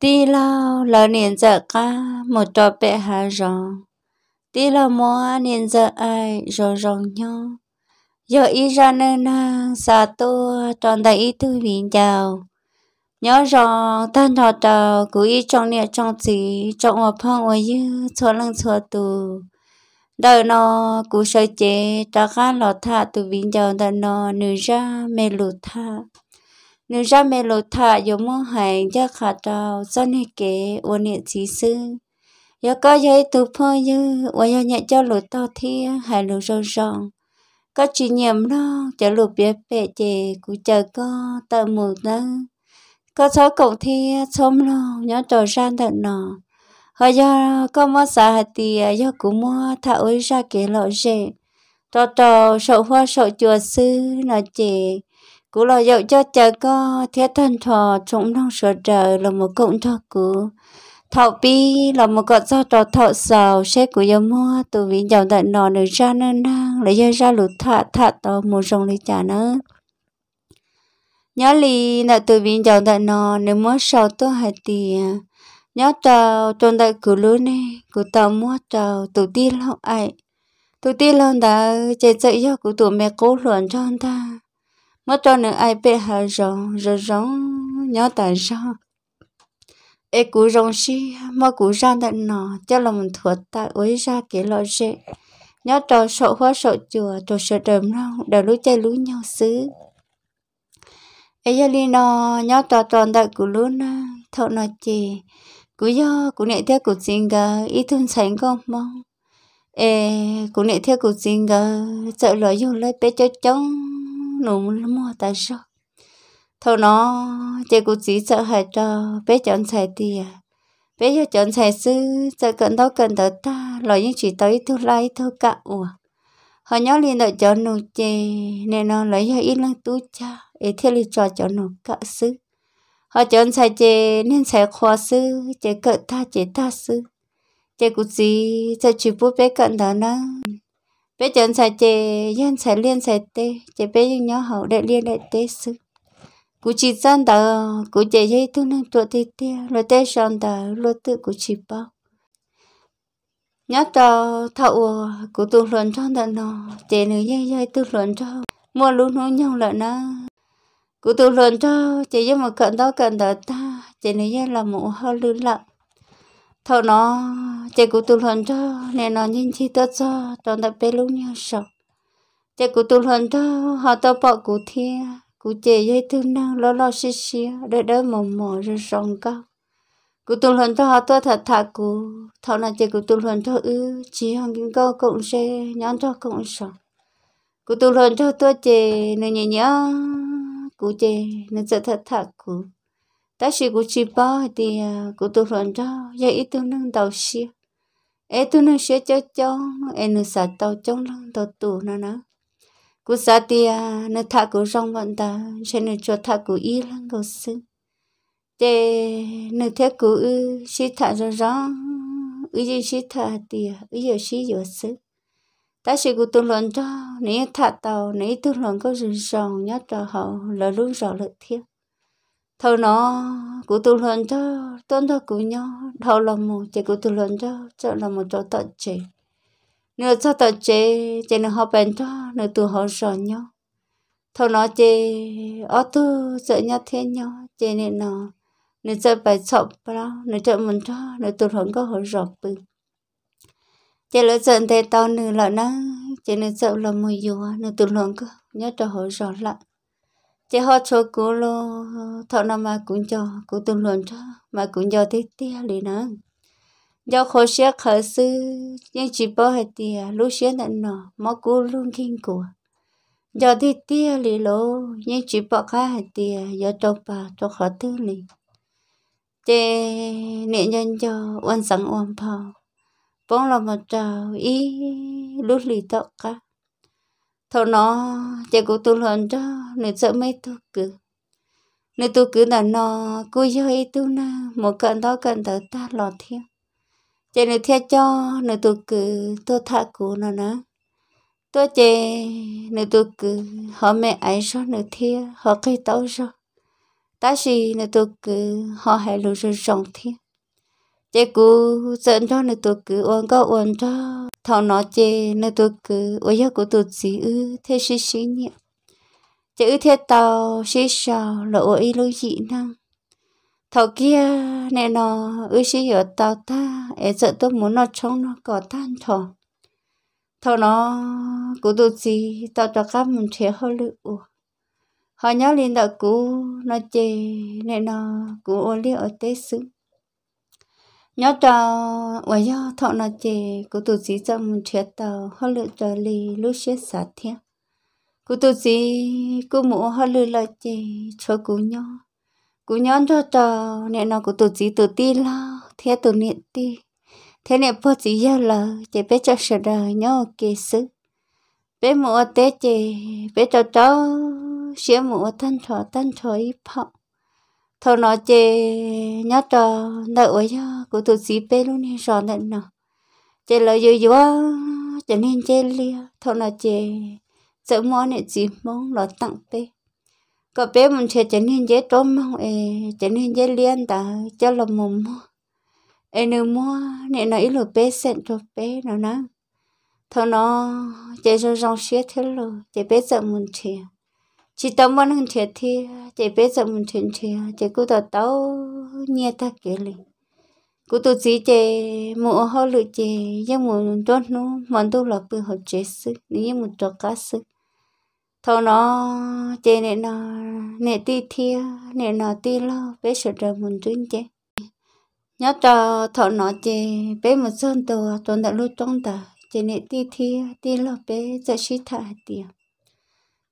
tí lo lo niên giờ ca một trò bệ hạ rong tí lo mua niên giờ ai rong rong nhau giờ ý ra nên na xa tu tròn đầy ý tư bình chào nhớ rong tan thọ trào cứ ý trong niệm trong gì trong một phong ngoài như chỗ lăng chỗ tù đời nó cứ sợ chế trả khá lọt thả từ bình chào đời nó nữ ra mê lụt thả nếu ra mẹ lột thả yo mua hàng cho khả trào do nè kế ô nè chí sư yo có giấy tù phơ như ô nhận nhẹ cho lột to thi hải lộ rô rong có chỉ nhiệm nó cho lộ biết bệ chè cụ chờ có tờ mù nơ có số cậu thi xóm lòng nhớ trò gian thật nọ hồi giờ có mua xả hạt tì do cụ mua thả ôi ra kế lộ rệ trò trò sậu hoa sậu chùa sư nói chè cú lo dậu cho chờ có thiết thân thọ chúng đang sửa trở là một cụm cho cú thọ bi là một cọ do trò thọ sầu sẽ của dòng mua từ vì giàu đại nọ nữ ra nên đang lấy ra ra lụt thạ thạ to một dòng lấy trả nữa nhớ lì là từ vì giàu đại nọ nếu mua sầu tôi hai tiền nhớ trào tròn đại cử lũ này cử tàu mua trào tụ ti lâu ai tụ ti lâu đã chạy chạy do của tổ mẹ cố luận cho anh ta mà cho nữa ai bé hà rồng rồi rồng nhớ tại sao ê cú rồng si mà cú ra tận nọ cho là mình thuộc ta ối ra cái lo dễ nhớ trò sợ hoa sợ chùa trò sợ đầm ra đờ lũ chơi lũ nhau xứ ê giờ đi nọ nhớ trò toàn tại cú lũ na thọ nọ chì cú do cú nệ theo cú xin gà ít thun sánh con mong ê cú nệ theo cú xin gà sợ lo dùng lấy bé cho chồng nụ mua tại sao thâu nó chị cũng chỉ sợ hại cho bé chọn xài tiền bé giờ chọn xài sư giờ cần đó cần tới ta lo những chỉ tới thu lai thu cả ủa họ nhớ liền đợi chọn nụ chè nên nó lấy giờ ít lăng tú cha ấy theo lý cho chọn nụ cả sư họ chọn xài chè nên xài khoa sư chơi cỡ ta chè ta sư chè cũng chỉ giờ chỉ bút bé cận đó nó bé chân sai chê yên sai liên sai tê chè bé yên nhớ hậu đại liên đại tê sư cú chỉ dân tờ cú chê dây tu nâng tuột tê tê rồi tê sơn tờ lô tự cú chỉ bao nhớ tờ thậu cú tu luận cho tờ nó chê nữ dây dây tu luận cho mua lúa nấu nhau lợ nó cú tu luận cho chê dây một cận đó cận tờ ta chê nữ dây là mũ hơi lư lặng thọ nó chạy cụ tu luyện cho nên nó nhìn chi tớ cho trong tập bê lúc nhau sợ chạy cụ tu luyện cho họ tớ bỏ cụ thia cụ chạy dây tư năng lo lo xì xì để đỡ mồ mồ rồi sòng cao cụ tu luyện cho họ tớ thật thà cụ thọ nó chạy cụ tu luyện cho ư ừ, chỉ hàng kim câu cộng xe nhón cho cộng sợ cụ tu luyện cho tôi chạy nên nhẹ nhõm cụ chạy nên sợ thật thà cụ ta chỉ của chị ba thì à, của tôi rồi đó giờ ít tu nâng đầu xia ấy tu nâng xia cho cho em nâng sạt tàu trong lưng tàu tù nó à, nó của sạt thì nó thà cô rong vận ta sẽ nâng cho thà cô y lăng cô sư để nâng thế cô ư xí thà rồi rõ ư gì xí thà thì ư giờ xí giờ sư ta chỉ của tu luyện cho nếu thà tàu nếu tu luyện có rừng ròng nhất là họ là lúc rõ lợi thiêng thôi nó cụ tu lên cho tôn đó cụ nhó thâu là một chỉ cụ tu lên cho cho là một chỗ tận chế nửa cho tận chế chỉ nửa họ bèn cho nửa tu họ rõ nhó thôi nó chỉ ở tu sợ nhá thế nhó chỉ nên nó nửa chơi bài sọp đó nửa chơi mình cho nửa tu hận có họ rõ bự chỉ là giận thế tao nửa lại nó chỉ nửa sợ là một dù nửa tu hận có nhớ cho họ rõ lại chỉ họ cho cô lo thợ nào mà cũng cho cô tương luận cho mà cũng cho thế tia liền nè do khó xé khởi sư nhưng chỉ bỏ hết tia lúc xé nặng nọ mà cô luôn kinh của do thế tia liền lo nhưng chỉ bỏ khá hết tia do cho bà cho khó thứ liền chế nệ nhân cho uan sáng uan phao bóng là một trào ý lúc lì tóc cả thôi nó chạy cụ tu lần đó nên sợ mấy tu cứ nên tu cứ là nó cứ chơi tu na một cận đó cận đó ta lo theo chạy nên theo cho nên tu cứ tôi thả cụ nó nó, tôi chạy nên tu cứ họ mẹ ấy sao nên theo họ cây tao sao ta chỉ nên tu cứ họ hay lùi rồi rong theo chạy cụ dẫn cho nên tu cứ uống có uống cho thọ nó chê nó tôi cứ ôi giờ của tôi gì ư thế xí xí nhỉ chữ thế tao xí sao là ôi lối dị năng thọ kia nè nó ư xí ở tao ta ấy sợ tôi muốn nó chống nó có tan thọ thọ nó của tôi gì tao cho các mình thế hơi lựu họ nhớ lên đạo cũ nó chê nè nó cũng ôi liệu ở tết xứng nhớ cho vậy do thọ nó chỉ cụ tụ sĩ cho mình chết tàu họ lựa cho lì lúc chết sát thiên cụ tụ sĩ cụ mũ họ lựa lại chỉ cho cụ nhớ cụ nhớ cho tàu nè nó cụ tụ sĩ tụ ti lo thế tụ niệm ti thế nè bố chỉ giờ là chỉ biết cho sự đời nhớ kỳ sự bé mũ tế chỉ biết cho cháu xé mũ thân thọ thân thọ ý phọng thôi nó chê nhát trò nợ ấy cho của tôi xí bê luôn nên rõ nợ nọ chê là dữ dữ cho nên chê lia thôi nó chê sợ món này chỉ mong nó tặng bê có bé mình chê cho nên dễ trốn mong ê cho nên dễ liên ta cho là mồm mua ê nếu mua nên nó ít là bê sẹn cho bê nó nè thôi nó chê cho rong xiết thế rồi chê bê sợ mình chê chỉ tao muốn hơn thiệt thì chỉ biết rằng mình thiệt thì chỉ cứ tao tao nhẹ ta kể liền cứ tụi chỉ chỉ mua hoa lụa chỉ nhưng mà đốt nó mà đồ là bự hợp chế sự, nhưng mà cho cá sự, thâu nó chỉ này nó nè ti thi, nè nó ti lo bé sợ trời mình tuyên chế nhớ cho thâu nó chỉ bé một sơn tàu tuần đã lúc trong ta chỉ nè ti thia ti lo bé sẽ sĩ thả tiền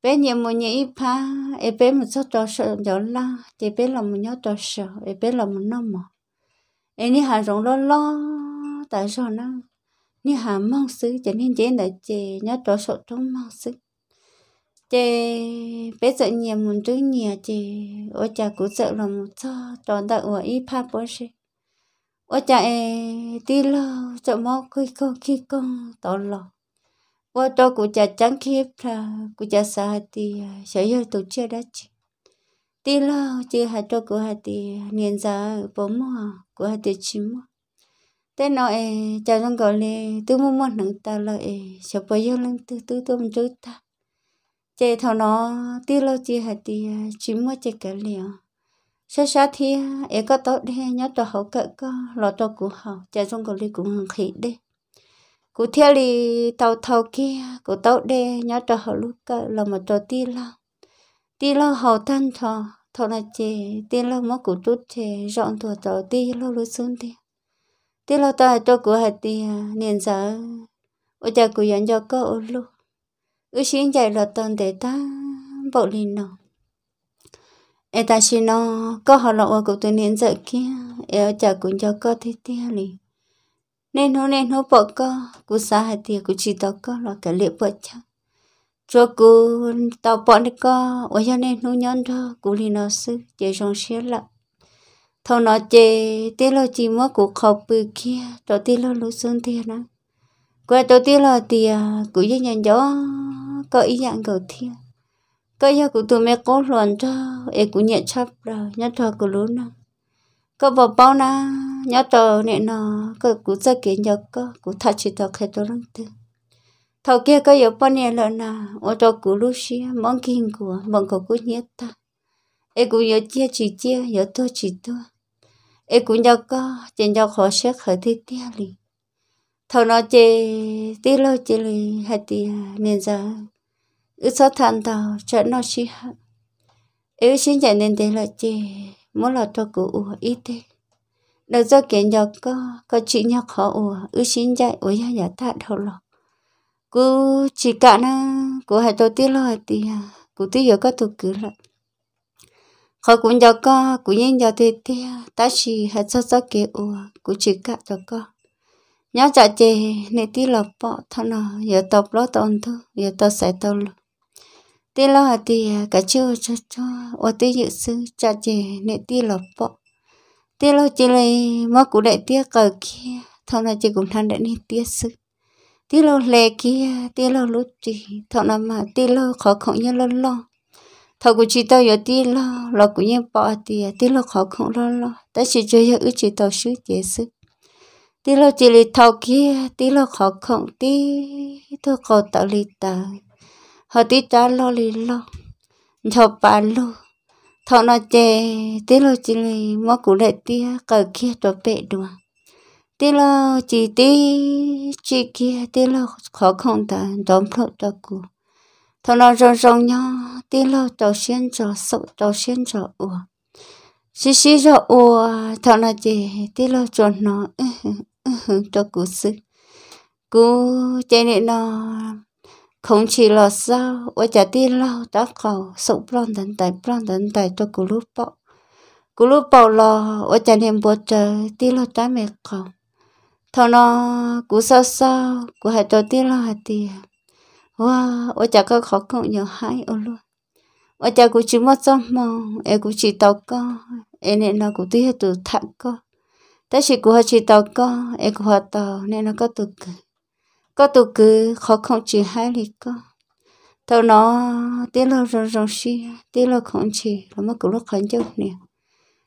bé nhiều mu nhị pa e bé mu cho to sợ nhỏ la thì bé là mu nhỏ to sợ e bé là mu nó mà e ni hà rong lo lo tại sao nó ni hà mong sứ cho nên chế là chế nhỏ to sợ trong mong sứ chế bé sợ nhiều mu thứ nhiều chế ô cha cũng sợ là mu cho to đã ở ít pa bố sĩ ô cha e đi lo cho mau khi con khi con to lo wato kucha chankipra kucha sahati shoyo tu chia dachi ti lo chi hato ku hati niên za pomo ku hati chimo thế à, à, nó e cha trong gọi le tu mu mu nang ta lo e sho po yo lang tu tu tu mu ta che thọ nó ti lo chi hati chimo che ka le sa sa thi à, có tốt đi nhớ cho hậu cỡ có lo cho cụ hậu cha trong gọi le cũng hằng đi cú theo lì tàu tàu kia cú tàu đê nhớ cho họ lúc cả là một trò ti lo ti lo họ tan thọ thọ là chè ti lo mất cú chút chè dọn thua tàu ti lo lúc xuống đi, ti lo ta cho cú hạt ti nên giờ ôi cha cú dẫn cho cô ô lu ư xin dạy là toàn để ta bộ lì nọ e ta xin nó có họ lọ của tụi niên giờ kia e cha cũng cho cô thế tia lì nên nó nên nó bỏ co, cú xa hai tiền cú chỉ tao co là cái liệu bớt cho cho cú tao bỏ đi cơ ở nhà nó nhân đó cú li nó sư chơi trong xe lạ thâu nó chơi tê lo chỉ mất cú khóc bự kia cho tê lo lũ sơn tiền á qua cho tê lo tiền cú dễ nhận gió có ý dạng cầu thiên có giờ cú tụi mẹ cố luận cho em cũng nhận chấp rồi nhất thời cú lú nào có bỏ bao na nhớ tờ nên nó cứ cú ra kỹ nhớ cơ cú thà chỉ tờ khai tờ lắm tư thầu kia có yếu bao nhiêu lần nà ô tô cú lúc xí mong kinh của mong có cú nhớ ta ê cú yếu chia chỉ chia yếu tôi chỉ tôi ê cú nhớ cơ chỉ nhớ khó sẽ khởi thi tia lì thầu nó chê tí lô chê lì hay tì nên giờ ư sao thằng tàu chợ nó xí hạ ê xin chạy nên thế là chê muốn là cho cú ít thế nó do kiến nhỏ có có chị nhỏ khó u ư xin dạy ủa ya ya ta đâu lo Cú chỉ cả na cú hai tôi tiếc lo thì cứ tiếc giờ có tôi cứ lại khó cũng cho có cũng nhiên cho thì thì ta chỉ hai cho cho cái ủa cú chỉ cả cho có nhớ trả chê nên tiếc lo bỏ thôi nó giờ tập lo tổn thương giờ tôi sẽ tao lo tiếc lo thì à, cả chưa cho cho ủa tiếc dự sư chả chê nên tiếc lo bỏ tiếc lo chỉ là mơ cụ đại tiếc cờ kia thọ là chỉ cũng than đệ nên tiếc sức tiếc lo lệ kia tiếc lo lúc chỉ thọ là mà tiếc lo khó khổ như lo lo thọ của chị tao giờ tiếc lo lo cũng như bỏ tiếc tiếc lo khó khổ lo lo ta chỉ chơi giờ ước chị tao sức dễ sức tiếc lo chỉ là thọ kia tiếc lo khó khổ tiếc thọ khó tạo lý tờ họ tiếc trả lo lý lo thọ bán luôn thọ nó chè tê lo chỉ lì mò củ lệ tia cờ kia cho bệ đùa tê lo chỉ tê chỉ kia tê lo khó không ta đón phụ cho cụ thọ nó rong rong nhau tê lo cho xuyên cho sụ cho xuyên cho ủa xí xí cho ủa thọ nó chè tê lo cho nó cho cụ sư cụ chè nó không chỉ là sao và chả đi lâu đã cầu sụp lon đến tại lon đến tại cho cú lúc bỏ cú lúc bỏ là và chả niệm bố trời đi lâu đã mệt cầu thằng nó cú sao sao cú hãy cho đi lâu hãy đi wow và chả có khó khăn nhiều hãi ô luôn và chả cú chỉ mất trong mong em cú chỉ tàu co em nên là cú tui hết từ thẳng co ta chỉ cú hết chỉ tàu co em cú hết tàu nên nó có từ cười có tụ cứ khó không chỉ hai lì có tao nó tí lo rong rong xí tí lo không chỉ là mất cũng lúc khẩn chứ nè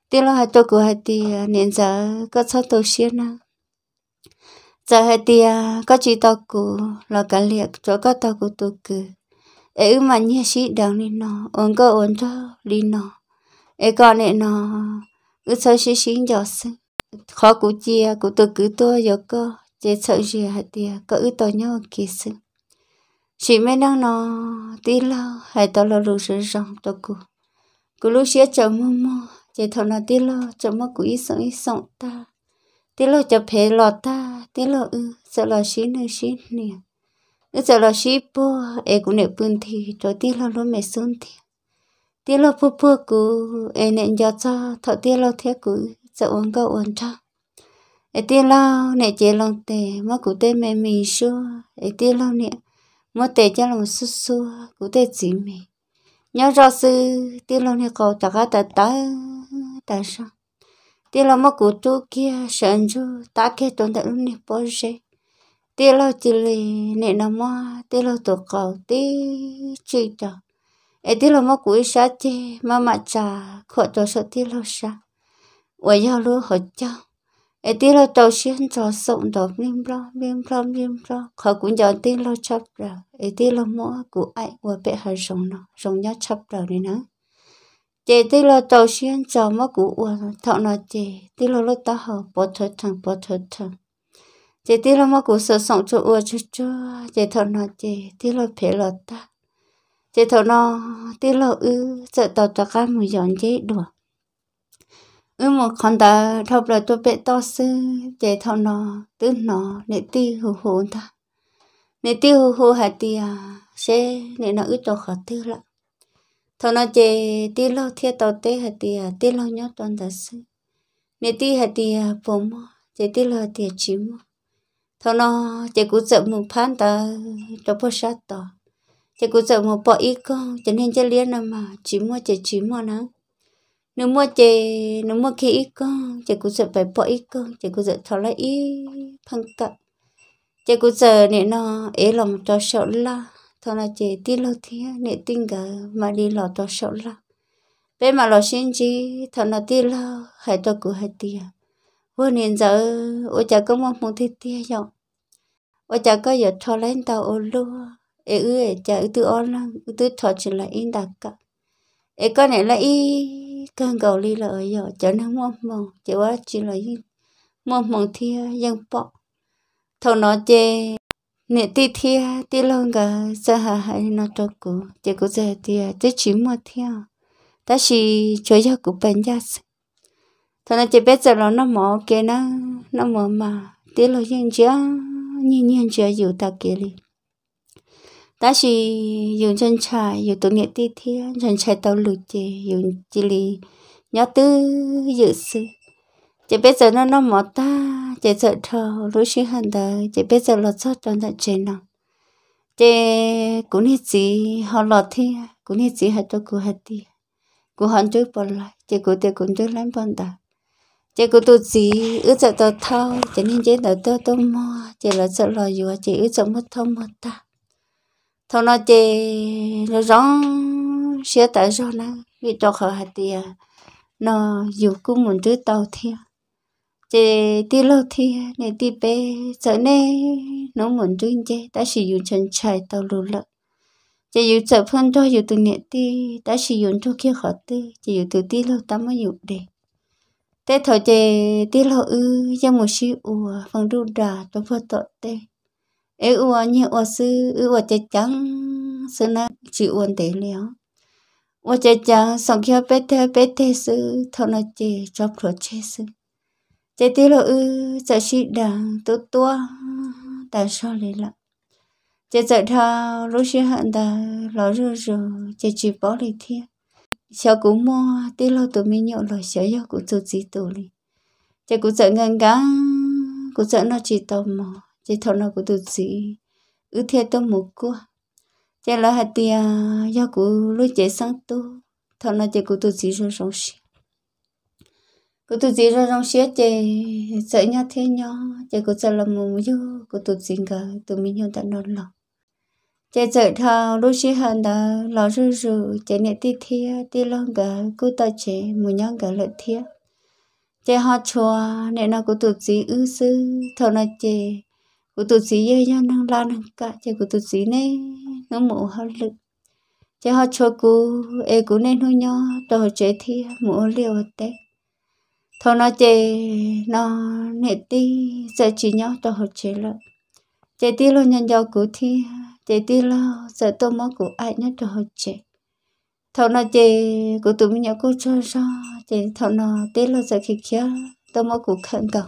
tí lo hai tôi của hai tí nên giờ có sao tôi xí nè giờ hai tí à, có chỉ tao của là cả liệt cho có tao của tụ cứ ấy mà nhé xí đằng đi nó ổn có ổn cho đi nó ấy còn này nó ư sao xí xí nhỏ xí khó cũng chia của tôi cứ tôi giờ có chế sợ gì hả tìa cỡ tỏ nhau kỳ sự chỉ mấy đang nó tí lâu hay tao lo rủ sự rong tao cụ cụ lúc xía chờ mơ mơ chế thọ nó tí lâu chờ mơ cụ ít sống ít sống ta tí lâu chờ phê lọ ta tí lâu ư sợ lọ xí nữa xí nè ư sợ lọ xí bố ê cụ nệ bươn thì rồi tí lâu lúc mẹ xuống thì tí lâu bố bố cụ ê nện giọt cho thọ tí lâu thế cụ sợ uống câu uống cho ai tiếc lo nè chế lòng tè mà cụ tê mẹ mình xua ai tiếc lo nè mà tè cha lòng xua xua cụ tê chỉ mẹ nhớ rõ sư tiếc lo nè cậu tạ cả tạ ta ta sao tiếc lo mà cụ tu kia sợ chú tạ kia tồn tại lúc nè bỏ rơi tiếc lo chỉ lì nè nó mà tiếc lo tổ cậu tí chỉ cho ai tiếc lo mà cụ ít sát chê mà mà cha khỏi tổ sợ tiếc lo sao 我要如何教？e tiếc lo tàu xuyên cho sống đó lim lo lim lo lim lo khó cũng giờ tiếc lo chấp rồi e ti lo mõ của ai qua bé hơi rồng nó rồng nhát chấp rồi đi nữa chị tiếc lo tàu xuyên cho mõ của ua thọ nó chị tiếc lo lo ta hở bỏ thở thằng bỏ thở thằng chị tiếc lo mõ của sợ sống cho ua cho cho chị thọ nó chị tiếc lo phê lo ta chị thọ nó tiếc lo ư sợ tàu tàu cá mùi giòn chế được ư một con ta thâu là tôi bé to sư chạy thâu nó tứ nó để ti hù hù ta để ti hù hù hả à, ti à sẽ để nó ít cho khó tư lắm thâu nó chạy ti lâu thiệt tàu tê hả ti à ti lâu nhớ toàn ta sư để ti hả à, ti à bố mò chè ti lâu ti chỉ mò thâu nó chạy cú sợ một phán ta cho bớt sát tỏ chạy cú sợ một bỏ ý con cho nên chè liên mà chỉ mua chè chỉ mua nắng nếu mua chè nếu mua khi ít con chè cũng sợ phải bỏ ít con chè cũng sợ thọ lại ít phăng cạn chè cũng sợ nè nó ế lòng cho sợ la thọ là chè tí lâu thế nè tin cả mà đi lò cho sợ la bé mà lò xin chi thọ là tí lâu hãy cho cứ hãy tiền vô nên giờ ôi chả có một một thiết tia rồi ôi chả có giờ thọ lên tàu ô lúa ế ư ế chả ư tư ô lăng ư tư thọ chỉ là in đặc cả ế con này là y cơn cầu ly là ở giờ trở nên mồm mồm chỉ quá chỉ là mồm mồm thia dân bọ thầu nó chê nè ti thia ti lông gà sa hà hay nó cho cụ chỉ cụ giờ thia chỉ chỉ mà thia ta chỉ cho giờ cụ bên gia sư thầu nó chê bây giờ nó nó mỏ kia nó nó mỏ mà ti lông dân chưa nhìn nhìn chưa dù ta kia đi 但是用 chân trái dùng tụi miệng tí thiên chân trái tao lụt chè dùng chỉ lì nhỏ tư dự sự chỉ bây giờ nó nó mỏ ta chỉ sợ thờ lúc sinh hẳn đời chỉ bây giờ lọt sót trong tận trên nào chỉ cũng như gì họ lọt thi cũng như gì hết cho cụ hết đi cụ hắn trước bỏ lại chỉ cụ tiền cũng trước lắm bọn ta chỉ cụ tụt gì ước sợ tao thao chỉ nên chế tao tao tao mò chỉ là sợ lo dù chỉ ước sợ mất thông mất ta thôi nó chê nó rón xe tải sao nó bị cho khởi hạt tiền nó dù cũng muốn thứ tàu thiên chê đi lâu thiên này đi bé sợ nè nó muốn thứ chê ta sử dụng chân chạy tàu lù lợn chỉ dụ sợ phân cho dùng từ nhẹ ti đã sử dụng cho kia khó ti chỉ dùng từ ti lâu tắm mới dùng để tê thôi chè đi lâu ư cho một xí ùa phần ru đà trong phật tội tê ê ua như ua sư ua chê chăng, sư na chỉ uôn tế liếu ua chê chăng, xong kia bê thê bê thê sư thô nó chê chọc rốt chê sư chê tí lộ ư chợ sĩ đàng tu tua ta so lì lạ chê chợ thao lúc sư hận ta lò rư rù chê chỉ bỏ lì nó thiên 小古莫滴落都没有了，小药古做几多哩？这古整人家，古整那几多么？chế thọ nó cũng tự gì ư thiệt tôi mù cua chế là hạt tia do cụ lúc chế sáng tu thọ nó chế cũng tự gì rồi sống xí cũng tự gì rồi sống xí chế sợ nhau thế nhau chế cũng sợ là mù dữ cũng tự gì cả tụi mình nhau tận non lòng chế sợ thao lúc xí hơn đó lo rư rư chế nệ ti thia ti lon cả cứ ta chế mù nhau cả lợi thia chế họ chùa nệ nó cũng tự gì ư sư thọ nó chế cụ tu sĩ dây cho năng lo năng cả chơi cụ tu sĩ này nó mổ hao lực chơi họ cho cụ e cụ nên nó nhỏ đồ chơi thi mổ liều té thôi nó chơi nó nệ ti sợ chỉ nhỏ đồ chơi lợ chơi ti lo nhân do cụ thi chơi ti lo sợ tôi mó cụ ai nhất đồ chơi thôi nó chơi cụ tụi mình nhỏ cụ cho cho chơi thôi nó ti lo sợ khi kia tôi mó cụ khẩn cầu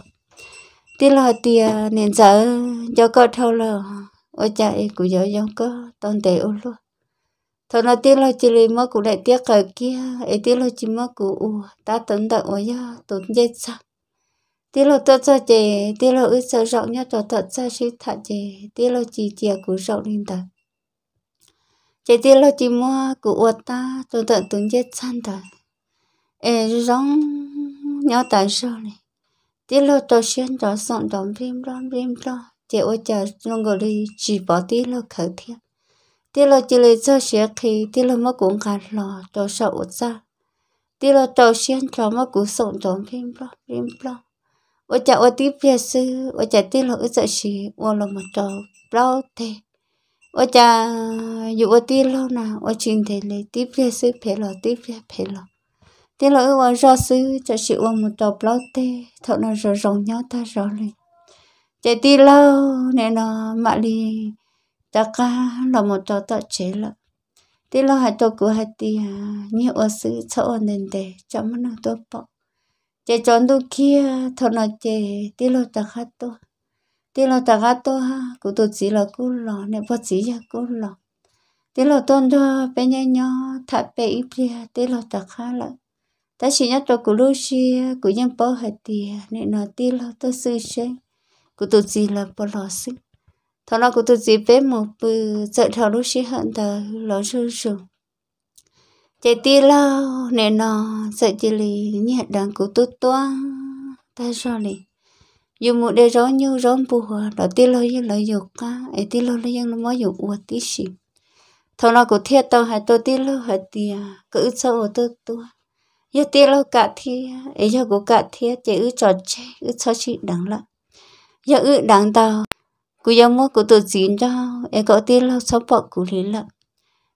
tí lo tiền nên giờ cho cơ thâu lờ ở chạy của giờ giống cơ toàn thể ô luôn thọ nó tí lo chỉ lấy mất của lại tiếc ở kia ấy tí lo chỉ mất của u ta tận đợi ở nhà, tốn dây sao tí lo tớ cho chị tí lo ít sợ rộng nhất cho thật ra sĩ thật chị tí lo chỉ chìa của rộng lên thật chị tí lo chỉ mua của u ta cho thật tốn dây san thật ấy giống nhỏ tại sao này tí lô tổ xuyên đó sọn đón rìm ron rìm ron chị ôi chờ luôn gọi đi chỉ bỏ tí lô khởi thiên tí lô chỉ lấy cho xuyên khi tí lô mất cũng khá lò tổ sợ út ra tí lô tổ xuyên cho mất cũng sọn đón rìm ron rìm ron ôi chờ ôi tí bia sư ôi chờ tí lô út sợ xì ô lô một trò bao thế ôi chờ dù ôi tí lô nào ôi chuyện thế lấy tí bia sư phải lò tí bia phải lò thế là ua rõ sư cho chị ua một tàu bao tê thọ nó rồi rồng nhau ta rõ lên chạy đi lâu nên nó mà đi ta ca là một tàu ta chế lợ thế là hai tàu cứ hai tì à như ua sư cho ua nên để cho mất nó tốt bỏ chạy trốn đồ kia thọ nó chạy thế lâu ta khát tôi thế lâu ta khát tôi ha cụ tôi chỉ là cụ lò nên bác chỉ là cụ lò thế lâu tôi cho bé nhá nhá thả bé ít lia thế là ta khát lại ta chỉ nhắc cho cụ lúc chi cụ nhân bỏ hết đi nên nó đi lo ta sư chế cụ tụt gì là bao lò sức thằng nào cụ tụt gì bé một bự dạy thọ lúc chi hận ta lo sư sư chạy đi lo nên nó dạy chỉ lì nhẹ đằng cụ tụt toa ta cho lì dù một đề rõ như rõ bù hòa đó tí lo như lợi dục ca ấy tí lo lấy dân nó mới dục uất tí xịt thọ là cụ thiệt tao hay tôi tí lo hay tìa cứ sao tôi to yêu tiếc lâu cả thì ấy giờ cố cả thì chỉ ư trò chơi ư cho chị đắng lắm giờ ư đắng tao cú giờ mua cú tự chín cho ấy có tiếc lâu sau bỏ cú lý lắm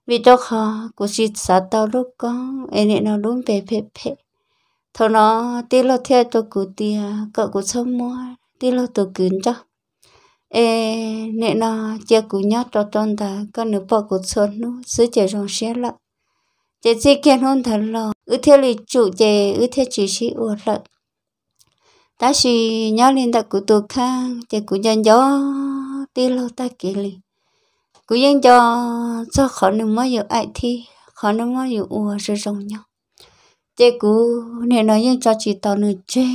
vì cho khó cú chị sát tao lúc có ấy nên nó luôn bề bề bề thọ nó tiếc lâu theo cho cú tia cậu cú sau mua tiếc lâu tự kín cho ê nên nó chia cú nhát cho con ta con nửa bỏ cú xuân nó sứ chỉ rong xe lại chế chế kiến hôn thật lo ư theo lì chủ chế ư theo chỉ sĩ ua lợ ta chỉ nhớ lên ta cụ tuột khang chế cụ dân gió ti lo ta kể lì cụ dân gió cho khó nên mới dự ai thi khó nên mới dự ua sự rồng nhau chế cụ nên nói dân cho chỉ tao nửa chế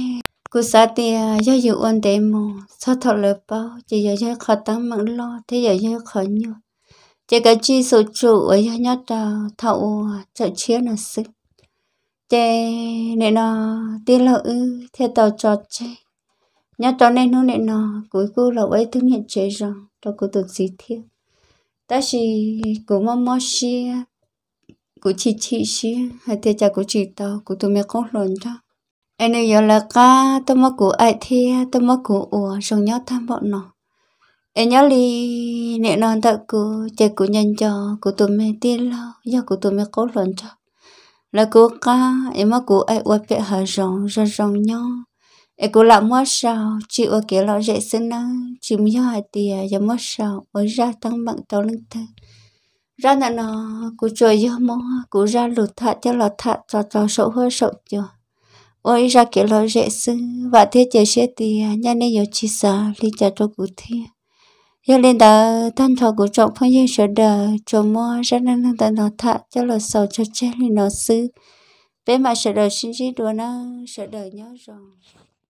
cụ xã tiền do dự ổn tệ mù sao thật lợi bao chỉ giờ giờ khó tăng mặn lo thế giờ giờ khó nhiều chỉ cái chi số trụ ấy nhất ờ, thậu trợ chia là sức chế nên nó tiết lợi theo tàu cho chế nhất cho nên nó nên nó cuối cùng là ấy thực nhận chế rồi cho cô được gì thiệt ta chỉ cố mong mong chi cố chỉ chỉ chi hay thế cha cố chỉ tao cố tụi mẹ không lớn đó anh ấy giờ là ca tao mắc cố ai thế tao mắc cố ủa rồi nhớ tham bọn nó em nhớ li nè non thật cô chơi cô nhân cho cô tụi mẹ tiền lo giờ cô tụi mẹ cố lên cho là cô ca em mà cô ai uất cái hà rong rong rong nhau em cô làm mất sao chị ở kia lo dễ sinh na chị mới hỏi tiền giờ mất sao ở ra tăng bằng tao lên thế ra nè nó cứ chơi giờ mò cô ra lụt thạ cho lọt thạ cho cho sậu hơi sậu cho ôi ra kia lo dễ sinh và thế chơi sẽ tiền nhà này giờ chỉ xa đi cho cho cụ thiên giờ lên đó thân thọ của trọng phong yên sợ đờ chỗ mua ra năng năng tận nó thạ cho lò sầu cho chết lên nó sư bé mà sợ đờ sinh chỉ đùa năng sợ đờ nhớ rồi